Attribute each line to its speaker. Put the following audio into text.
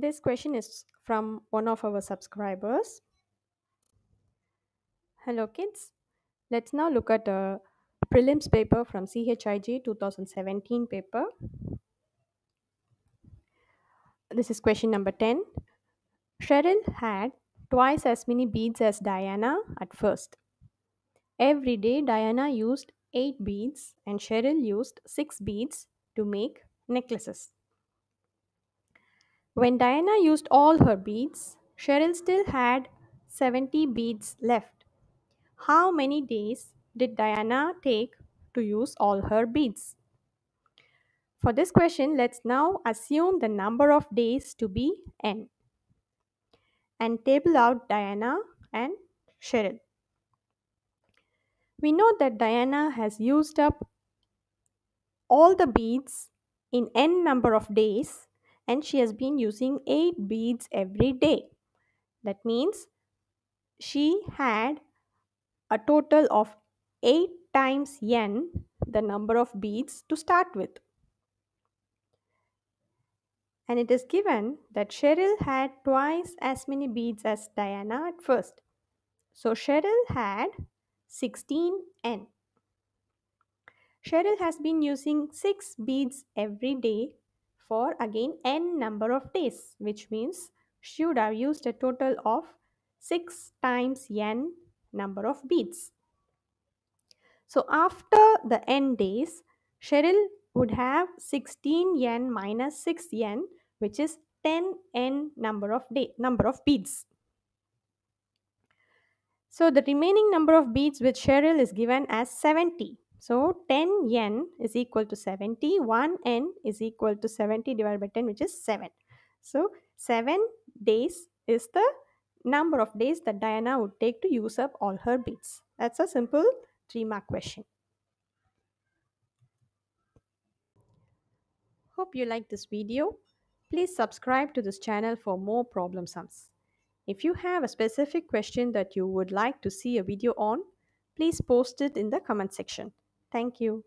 Speaker 1: This question is from one of our subscribers. Hello, kids. Let's now look at a prelims paper from CHIG 2017 paper. This is question number 10. Cheryl had twice as many beads as Diana at first. Every day, Diana used 8 beads and Cheryl used 6 beads to make necklaces. When Diana used all her beads, Cheryl still had 70 beads left. How many days did Diana take to use all her beads? For this question, let's now assume the number of days to be n and table out Diana and Cheryl. We know that Diana has used up all the beads in n number of days and she has been using 8 beads every day. That means she had a total of 8 times n the number of beads to start with. And it is given that Cheryl had twice as many beads as Diana at first. So Cheryl had 16n. Cheryl has been using 6 beads every day for again n number of days which means she would have used a total of 6 times n number of beads. So after the n days, Cheryl would have 16n minus 6n which is 10n number of day number of beads. So the remaining number of beads with Cheryl is given as 70. So 10 yen is equal to 70, 1 n is equal to 70 divided by 10 which is 7. So 7 days is the number of days that Diana would take to use up all her beads. That's a simple 3 mark question. Hope you like this video. Please subscribe to this channel for more problem sums. If you have a specific question that you would like to see a video on, please post it in the comment section. Thank you.